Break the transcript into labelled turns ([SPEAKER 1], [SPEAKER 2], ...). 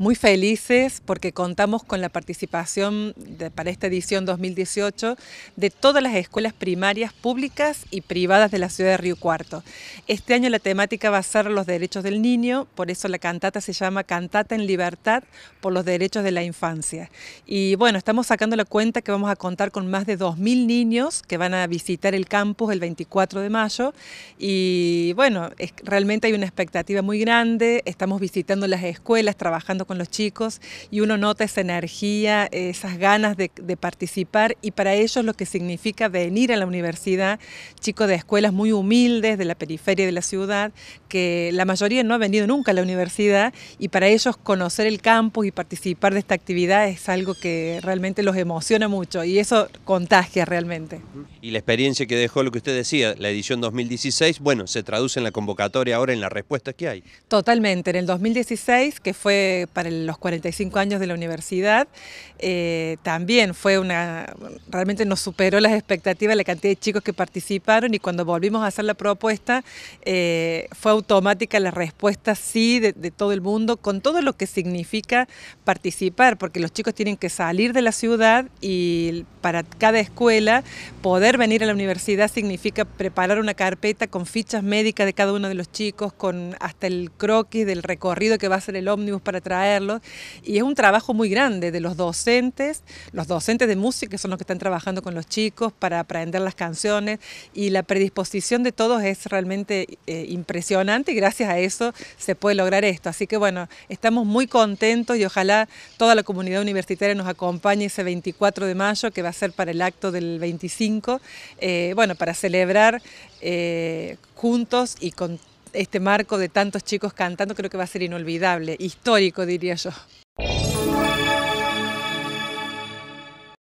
[SPEAKER 1] muy felices porque contamos con la participación para esta edición 2018 de todas las escuelas primarias públicas y privadas de la ciudad de Río Cuarto. Este año la temática va a ser los derechos del niño, por eso la cantata se llama Cantata en Libertad por los Derechos de la Infancia. Y bueno, estamos sacando la cuenta que vamos a contar con más de 2.000 niños que van a visitar el campus el 24 de mayo y bueno, realmente hay una expectativa muy grande, estamos visitando las escuelas, trabajando con los chicos y uno nota esa energía, esas ganas de, participar y para ellos lo que significa venir a la universidad, chicos de escuelas muy humildes, de la periferia de la ciudad, que la mayoría no ha venido nunca a la universidad y para ellos conocer el campus y participar de esta actividad es algo que realmente los emociona mucho y eso contagia realmente.
[SPEAKER 2] Y la experiencia que dejó lo que usted decía, la edición 2016, bueno, se traduce en la convocatoria ahora en las respuestas que hay.
[SPEAKER 1] Totalmente, en el 2016, que fue los 45 años de la universidad. Eh, también fue una, realmente nos superó las expectativas la cantidad de chicos que participaron y cuando volvimos a hacer la propuesta eh, fue automática la respuesta sí de, todo el mundo con todo lo que significa participar, porque los chicos tienen que salir de la ciudad y para cada escuela poder venir a la universidad significa preparar una carpeta con fichas médicas de cada uno de los chicos, con hasta el croquis del recorrido que va a ser el ómnibus para atrás y es un trabajo muy grande de los docentes, los docentes de música, que son los que están trabajando con los chicos para aprender las canciones. Y la predisposición de todos es realmente eh, impresionante y gracias a eso se puede lograr esto. Así que bueno, estamos muy contentos y ojalá toda la comunidad universitaria nos acompañe ese 24 de mayo, que va a ser para el acto del 25, eh, bueno, para celebrar eh, juntos y con este marco de tantos chicos cantando creo que va a ser inolvidable, histórico diría yo.